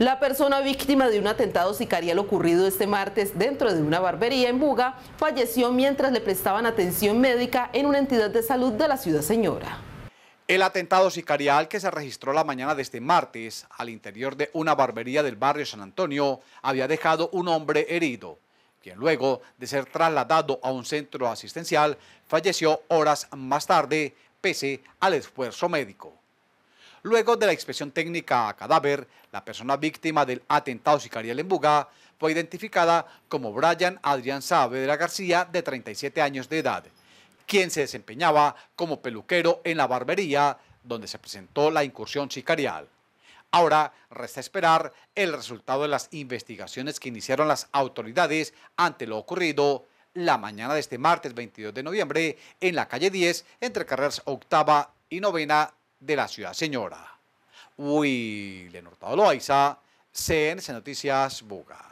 La persona víctima de un atentado sicarial ocurrido este martes dentro de una barbería en Buga falleció mientras le prestaban atención médica en una entidad de salud de la ciudad señora. El atentado sicarial que se registró la mañana de este martes al interior de una barbería del barrio San Antonio había dejado un hombre herido, quien luego de ser trasladado a un centro asistencial falleció horas más tarde pese al esfuerzo médico. Luego de la inspección técnica a cadáver, la persona víctima del atentado sicarial en Buga fue identificada como Brian Adrián Saavedra García, de 37 años de edad, quien se desempeñaba como peluquero en la barbería donde se presentó la incursión sicarial. Ahora resta esperar el resultado de las investigaciones que iniciaron las autoridades ante lo ocurrido la mañana de este martes 22 de noviembre en la calle 10 entre carreras octava y novena de la ciudad señora. Uy, Hurtado Loaiza, CNC Noticias, Buga.